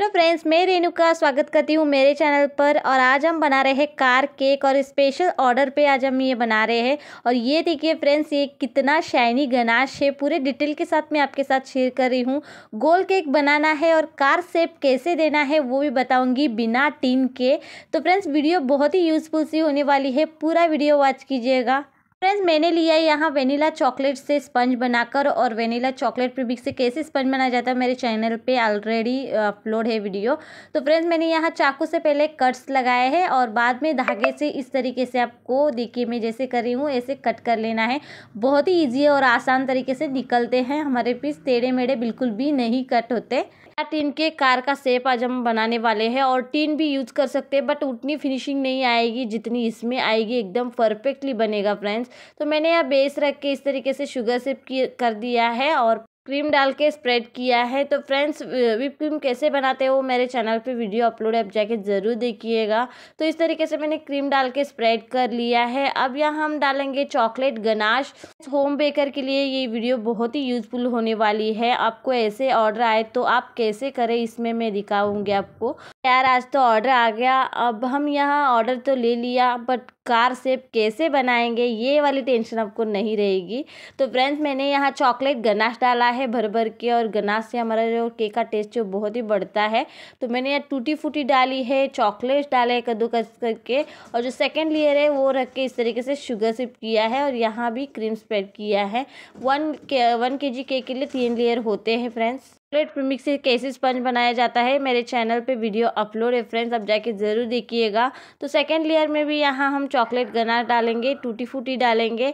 hello तो friends मैं रेणुका स्वागत करती हूँ मेरे चैनल पर और आज हम बना रहे हैं कार केक और स्पेशल ऑर्डर पे आज हम ये बना रहे हैं और ये देखिए फ्रेंड्स ये कितना शाइनी गनाश है पूरे डिटेल के साथ मैं आपके साथ शेयर कर रही हूँ गोल केक बनाना है और कार सेप कैसे देना है वो भी बताऊँगी बिना टीन के तो फ्रेंड्स वीडियो बहुत ही यूज़फुल सी होने वाली है पूरा वीडियो वॉच कीजिएगा फ्रेंड्स मैंने लिया यहाँ वेनीला चॉकलेट से स्पंज बनाकर और वेनीला चॉकलेट प्रीमिक्स से कैसे स्पंज बनाया जाता है मेरे चैनल पे ऑलरेडी अपलोड uh, है वीडियो तो फ्रेंड्स मैंने यहाँ चाकू से पहले कट्स लगाए हैं और बाद में धागे से इस तरीके से आपको देखिए मैं जैसे कर रही हूँ ऐसे कट कर लेना है बहुत ही ईजी और आसान तरीके से निकलते हैं हमारे पीस टेढ़े मेढ़े बिल्कुल भी नहीं कट होते टीन के कार का सेप आज हम बनाने वाले हैं और टीन भी यूज़ कर सकते हैं बट उतनी फिनिशिंग नहीं आएगी जितनी इसमें आएगी एकदम परफेक्टली बनेगा फ्रेंड्स तो मैंने यहाँ बेस रख के इस तरीके से शुगर सिप कर दिया है और क्रीम डाल के स्प्रेड किया है तो फ्रेंड्स विप क्रीम कैसे बनाते हो मेरे चैनल पे वीडियो अपलोड है अब जाके ज़रूर देखिएगा तो इस तरीके से मैंने क्रीम डाल के स्प्रेड कर लिया है अब यहाँ हम डालेंगे चॉकलेट गनाश होम बेकर के लिए ये वीडियो बहुत ही यूज़फुल होने वाली है आपको ऐसे ऑर्डर आए तो आप कैसे करें इसमें मैं दिखाऊँगी आपको यार आज तो ऑर्डर आ गया अब हम यहाँ ऑर्डर तो ले लिया बट कार सेप कैसे बनाएंगे ये वाली टेंशन आपको नहीं रहेगी तो फ्रेंड्स मैंने यहाँ चॉकलेट गनाश डाला है भर भर के और गनाश से हमारा जो केक का टेस्ट जो बहुत ही बढ़ता है तो मैंने यहाँ टूटी फूटी डाली है चॉकलेट डाले है कद्दूकस करके और जो सेकेंड लेयर है वो रख के इस तरीके से शुगर सिप किया है और यहाँ भी क्रीम स्प्रेड किया है वन के वन के जी केक के लिए तीन लेयर होते हैं फ्रेंड्स चॉकलेट प्रीमिक्स से कैसे स्पंज बनाया जाता है मेरे चैनल पे वीडियो अपलोड है फ्रेंड्स आप जाके ज़रूर देखिएगा तो सेकंड लेयर में भी यहाँ हम चॉकलेट गना डालेंगे टूटी फूटी डालेंगे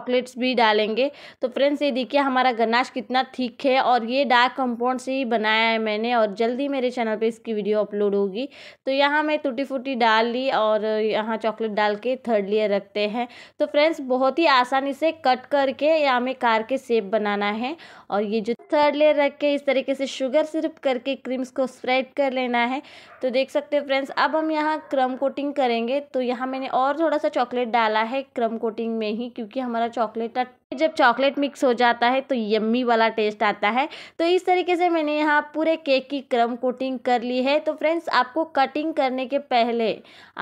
चॉकलेट्स भी डालेंगे तो फ्रेंड्स ये देखिए हमारा गनाश कितना थिक है और ये डार्क कंपाउंड से ही बनाया है मैंने और जल्दी मेरे चैनल पे इसकी वीडियो अपलोड होगी तो यहाँ मैं टूटी फूटी डाल ली और यहाँ चॉकलेट डाल के थर्ड लेयर रखते हैं तो फ्रेंड्स बहुत ही आसानी से कट करके या हमें कार के सेप बनाना है और ये जो थर्ड लेयर रख के इस तरीके से शुगर सिर्प करके क्रीम्स को स्प्रेड कर लेना है तो देख सकते हैं फ्रेंड्स अब हम यहाँ क्रम कोटिंग करेंगे तो यहाँ मैंने और थोड़ा सा चॉकलेट डाला है क्रम कोटिंग में ही क्योंकि हमारा चॉकलेट जब चॉकलेट मिक्स हो जाता है तो यम्मी वाला टेस्ट आता है तो इस तरीके से मैंने यहाँ पूरे केक की क्रम कोटिंग कर ली है तो फ्रेंड्स आपको कटिंग करने के पहले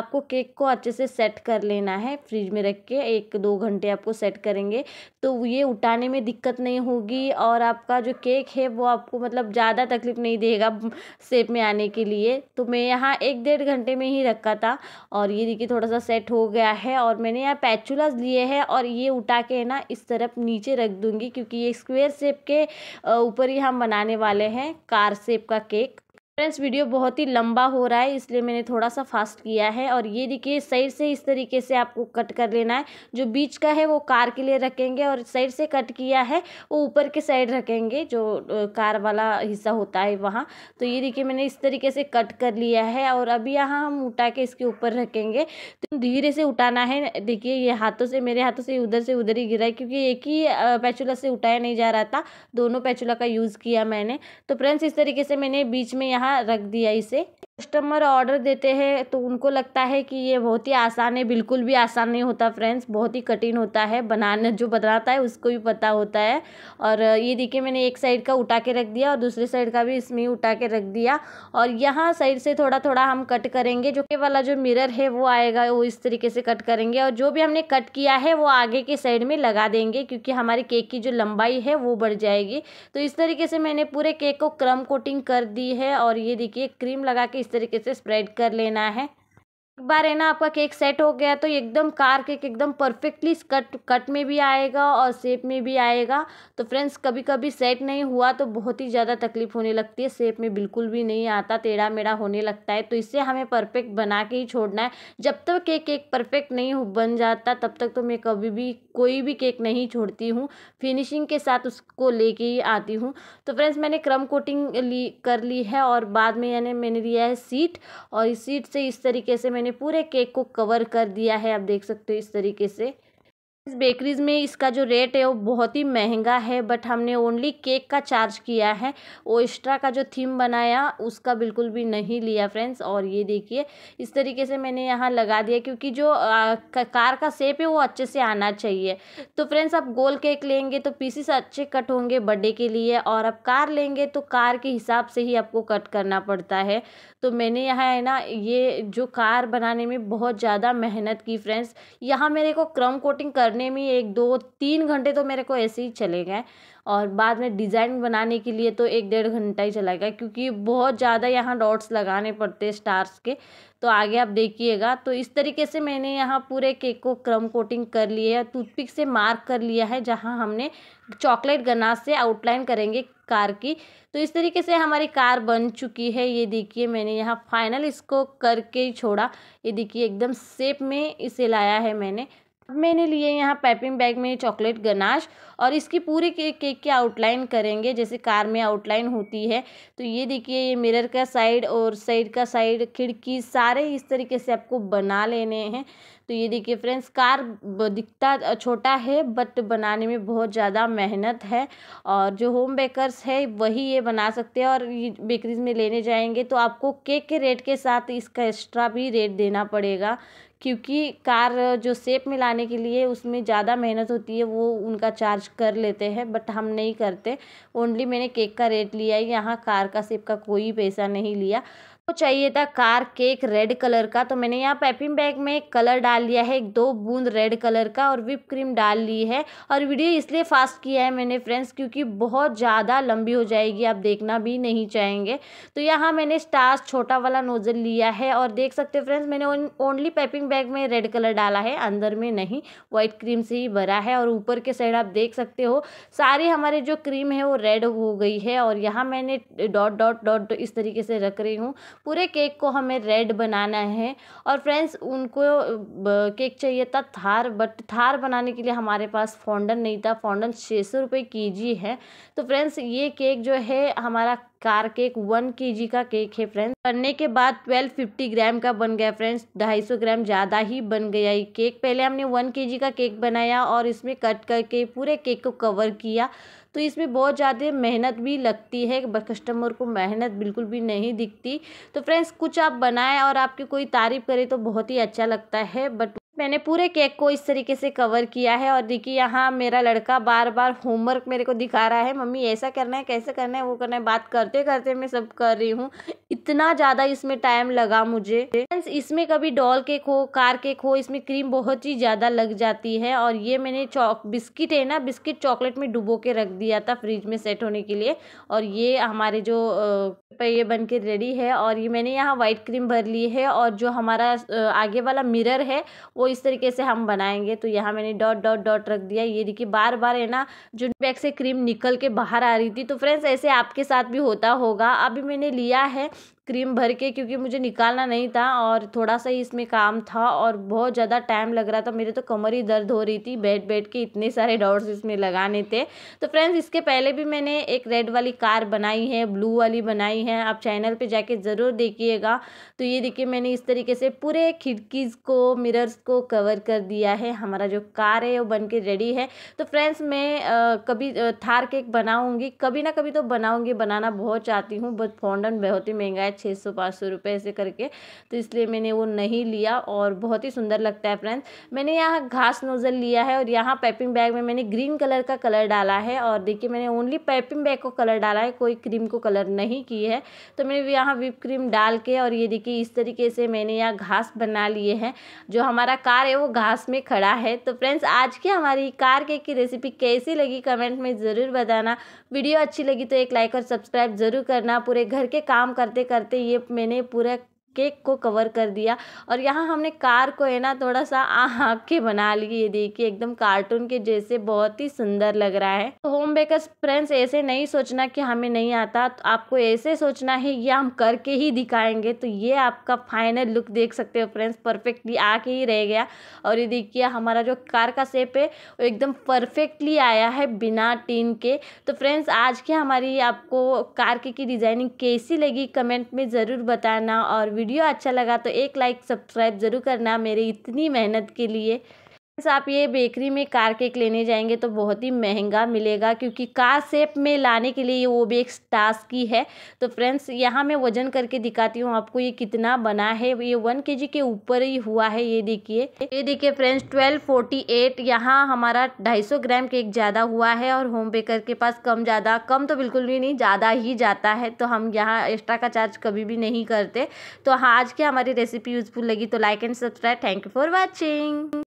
आपको केक को अच्छे से सेट कर लेना है फ्रिज में रख के एक दो घंटे आपको सेट करेंगे तो ये उठाने में दिक्कत नहीं होगी और आपका जो केक है वो आपको मतलब ज़्यादा तकलीफ नहीं देगा सेप में आने के लिए तो मैं यहाँ एक डेढ़ घंटे में ही रखा था और ये देखिए थोड़ा सा सेट हो गया है और मैंने यहाँ पैचुलस लिए है और ये उठा के है ना इस तरफ नीचे रख दूंगी क्योंकि ये स्क्वेयर शेप के ऊपर ही हम बनाने वाले हैं कार शेप का केक फ्रेंड्स वीडियो बहुत ही लंबा हो रहा है इसलिए मैंने थोड़ा सा फास्ट किया है और ये देखिए साइड से इस तरीके से आपको कट कर लेना है जो बीच का है वो कार के लिए रखेंगे और साइड से कट किया है वो ऊपर के साइड रखेंगे जो कार वाला हिस्सा होता है वहाँ तो ये देखिए मैंने इस तरीके से कट कर लिया है और अभी यहाँ हम उठा के इसके ऊपर रखेंगे तो धीरे से उठाना है देखिए ये हाथों से मेरे हाथों से उधर से उधर ही गिरा है क्योंकि एक ही पैचुला से उठाया नहीं जा रहा था दोनों पैचुला का यूज़ किया मैंने तो फ्रेंड्स इस तरीके से मैंने बीच में यहाँ रख दिया इसे कस्टमर ऑर्डर देते हैं तो उनको लगता है कि ये बहुत ही आसान है बिल्कुल भी आसान नहीं होता फ्रेंड्स बहुत ही कठिन होता है बनाना जो बनाता है उसको भी पता होता है और ये देखिए मैंने एक साइड का उठा के रख दिया और दूसरे साइड का भी इसमें उठा के रख दिया और यहाँ साइड से थोड़ा थोड़ा हम कट करेंगे जो के वाला जो मिरर है वो आएगा वो इस तरीके से कट करेंगे और जो भी हमने कट किया है वो आगे के साइड में लगा देंगे क्योंकि हमारे केक की जो लंबाई है वो बढ़ जाएगी तो इस तरीके से मैंने पूरे केक को क्रम कोटिंग कर दी है और ये देखिए क्रीम लगा के तरीके से स्प्रेड कर लेना है बार है ना आपका केक सेट हो गया तो एकदम कार केक एकदम परफेक्टली कट कट में भी आएगा और शेप में भी आएगा तो फ्रेंड्स कभी कभी सेट नहीं हुआ तो बहुत ही ज़्यादा तकलीफ होने लगती है शेप में बिल्कुल भी नहीं आता टेढ़ा मेढ़ा होने लगता है तो इससे हमें परफेक्ट बना के ही छोड़ना है जब तक केक एक परफेक्ट नहीं बन जाता तब तक तो मैं कभी भी कोई भी केक नहीं छोड़ती हूँ फिनिशिंग के साथ उसको ले ही आती हूँ तो फ्रेंड्स मैंने क्रम कोटिंग ली कर ली है और बाद में यानी मैंने लिया है सीट और इस सीट से इस तरीके से मैंने पूरे केक को कवर कर दिया है आप देख सकते हो इस तरीके से इस बेकरीज़ में इसका जो रेट है वो बहुत ही महंगा है बट हमने ओनली केक का चार्ज किया है ओइस्ट्रा का जो थीम बनाया उसका बिल्कुल भी नहीं लिया फ्रेंड्स और ये देखिए इस तरीके से मैंने यहाँ लगा दिया क्योंकि जो आ, कार का सेप है वो अच्छे से आना चाहिए तो फ्रेंड्स आप गोल केक लेंगे तो पीसीस अच्छे कट होंगे बर्थडे के लिए और आप कार लेंगे तो कार के हिसाब से ही आपको कट करना पड़ता है तो मैंने यहाँ है ना ये जो कार बनाने में बहुत ज़्यादा मेहनत की फ्रेंड्स यहाँ मेरे को क्रम कोटिंग करने करने में एक दो तीन घंटे तो मेरे को ऐसे ही चले गए और बाद में डिज़ाइन बनाने के लिए तो एक डेढ़ घंटा ही चला गया क्योंकि बहुत ज़्यादा यहाँ डॉट्स लगाने पड़ते हैं स्टार्स के तो आगे आप देखिएगा तो इस तरीके से मैंने यहाँ पूरे केक को क्रम कोटिंग कर लिया है टूथपिक से मार्क कर लिया है जहाँ हमने चॉकलेट गना से आउटलाइन करेंगे कार की तो इस तरीके से हमारी कार बन चुकी है ये देखिए मैंने यहाँ फाइनल इसको करके ही छोड़ा ये देखिए एकदम सेप में इसे लाया है मैंने मैंने लिए यहाँ पैपिंग बैग में चॉकलेट गनाश और इसकी पूरी केक केक की आउटलाइन करेंगे जैसे कार में आउटलाइन होती है तो ये देखिए ये मिरर का साइड और साइड का साइड खिड़की सारे इस तरीके से आपको बना लेने हैं तो ये देखिए फ्रेंड्स कार दिखता छोटा है बट बनाने में बहुत ज़्यादा मेहनत है और जो होम बेकर्स है वही ये बना सकते हैं और बेकरीज में लेने जाएंगे तो आपको केक के रेट के साथ इसका एक्स्ट्रा भी रेट देना पड़ेगा क्योंकि कार जो सेप में लाने के लिए उसमें ज़्यादा मेहनत होती है वो उनका चार्ज कर लेते हैं बट हम नहीं करते ओनली मैंने केक का रेट लिया है यहाँ कार का सेप का कोई पैसा नहीं लिया को चाहिए था कार केक रेड कलर का तो मैंने यहाँ पैपिंग बैग में एक कलर डाल लिया है एक दो बूंद रेड कलर का और विप क्रीम डाल ली है और वीडियो इसलिए फास्ट किया है मैंने फ्रेंड्स क्योंकि बहुत ज़्यादा लंबी हो जाएगी आप देखना भी नहीं चाहेंगे तो यहाँ मैंने स्टार्स छोटा वाला नोज़ल लिया है और देख सकते हो फ्रेंड्स मैंने ओनली पैपिंग बैग में रेड कलर डाला है अंदर में नहीं व्हाइट क्रीम से ही भरा है और ऊपर के साइड आप देख सकते हो सारी हमारे जो क्रीम है वो रेड हो गई है और यहाँ मैंने डॉट डॉट डॉट इस तरीके से रख रही हूँ पूरे केक को हमें रेड बनाना है और फ्रेंड्स उनको केक चाहिए था थार बट थार बनाने के लिए हमारे पास फोंडन नहीं था फोंडन छः सौ रुपये के जी है तो फ्रेंड्स ये केक जो है हमारा कार केक वन के जी का केक है फ्रेंड्स बनने के बाद ट्वेल्व फिफ्टी ग्राम का बन गया फ्रेंड्स ढाई सौ ग्राम ज़्यादा ही बन गया ये केक पहले हमने वन के जी का केक बनाया और इसमें कट करके पूरे केक को कवर किया तो इसमें बहुत ज़्यादा मेहनत भी लगती है कस्टमर को मेहनत बिल्कुल भी नहीं दिखती तो फ्रेंड्स कुछ आप बनाएँ और आपकी कोई तारीफ़ करे तो बहुत ही अच्छा लगता है बट मैंने पूरे केक को इस तरीके से कवर किया है और देखिए यहाँ मेरा लड़का बार बार होमवर्क मेरे को दिखा रहा है मम्मी ऐसा करना है कैसे करना है वो करना है बात करते करते मैं सब कर रही हूँ इतना ज़्यादा इसमें टाइम लगा मुझे फ्रेंड्स इसमें कभी डॉल केक हो कार केक हो इसमें क्रीम बहुत ही ज़्यादा लग जाती है और ये मैंने चॉक बिस्किट है ना बिस्किट चॉकलेट में डुबो के रख दिया था फ्रिज में सेट होने के लिए और ये हमारे जो ये बन के रेडी है और ये मैंने यहाँ वाइट क्रीम भर ली है और जो हमारा आगे वाला मिरर है वो इस तरीके से हम बनाएंगे तो यहाँ मैंने डॉट डॉट डॉट रख दिया ये देखिए बार बार है ना जो बैग से क्रीम निकल के बाहर आ रही थी तो फ्रेंड्स ऐसे आपके साथ भी होता होगा अभी मैंने लिया है क्रीम भर के क्योंकि मुझे निकालना नहीं था और थोड़ा सा ही इसमें काम था और बहुत ज़्यादा टाइम लग रहा था मेरे तो कमर ही दर्द हो रही थी बैठ बैठ के इतने सारे डॉट्स इसमें लगाने थे तो फ्रेंड्स इसके पहले भी मैंने एक रेड वाली कार बनाई है ब्लू वाली बनाई है आप चैनल पर जाके ज़रूर देखिएगा तो ये देखिए मैंने इस तरीके से पूरे खिड़कीज़ को मिरर्स को कवर कर दिया है हमारा जो कार है वो बन के रेडी है तो फ्रेंड्स मैं कभी थार केक बनाऊँगी कभी ना कभी तो बनाऊँगी बनाना बहुत चाहती हूँ बट फॉन्डन बहुत ही महंगा है छः सौ पाँच सौ रुपये ऐसे करके तो इसलिए मैंने वो नहीं लिया और बहुत ही सुंदर लगता है फ्रेंड्स मैंने यहाँ घास नोज़ल लिया है और यहाँ पैपिंग बैग में मैंने ग्रीन कलर का कलर डाला है और देखिए मैंने ओनली पैपिंग बैग को कलर डाला है कोई क्रीम को कलर नहीं की है तो मैंने यहाँ विप क्रीम डाल के और ये देखिए इस तरीके से मैंने यहाँ घास बना लिए हैं जो हमारा कार है वो घास में खड़ा है तो फ्रेंड्स आज की हमारी कार केक की रेसिपी कैसी लगी कमेंट में ज़रूर बताना वीडियो अच्छी लगी तो एक लाइक और सब्सक्राइब ज़रूर करना पूरे घर के काम करते करते बनाते ये मैंने पूरा केक को कवर कर दिया और यहाँ हमने कार को है ना थोड़ा सा आँखें बना लिए देखिए एकदम कार्टून के जैसे बहुत ही सुंदर लग रहा है तो होम बेकर्स फ्रेंड्स ऐसे नहीं सोचना कि हमें नहीं आता तो आपको ऐसे सोचना है ये हम करके ही दिखाएंगे तो ये आपका फाइनल लुक देख सकते हो फ्रेंड्स परफेक्टली आके ही रह गया और ये देखिए हमारा जो कार का सेप है वो एकदम परफेक्टली आया है बिना टीन के तो फ्रेंड्स आज की हमारी आपको कार की डिज़ाइनिंग कैसी लगी कमेंट में ज़रूर बताना और वीडियो अच्छा लगा तो एक लाइक सब्सक्राइब ज़रूर करना मेरी इतनी मेहनत के लिए आप ये बेकरी में कार केक लेने जाएंगे तो बहुत ही महंगा मिलेगा क्योंकि कार सेप में लाने के लिए वो भी एक टास्क ही है तो फ्रेंड्स यहाँ मैं वजन करके दिखाती हूँ आपको ये कितना बना है ये वन के के ऊपर ही हुआ है ये देखिए ये देखिए फ्रेंड्स ट्वेल्व फोर्टी एट यहाँ हमारा ढाई सौ ग्राम केक ज़्यादा हुआ है और होम बेकर के पास कम ज़्यादा कम तो बिल्कुल भी नहीं ज़्यादा ही जाता है तो हम यहाँ एक्स्ट्रा का चार्ज कभी भी नहीं करते तो हाँ आज की हमारी रेसिपी यूज़फुल लगी तो like and subscribe thank you for watching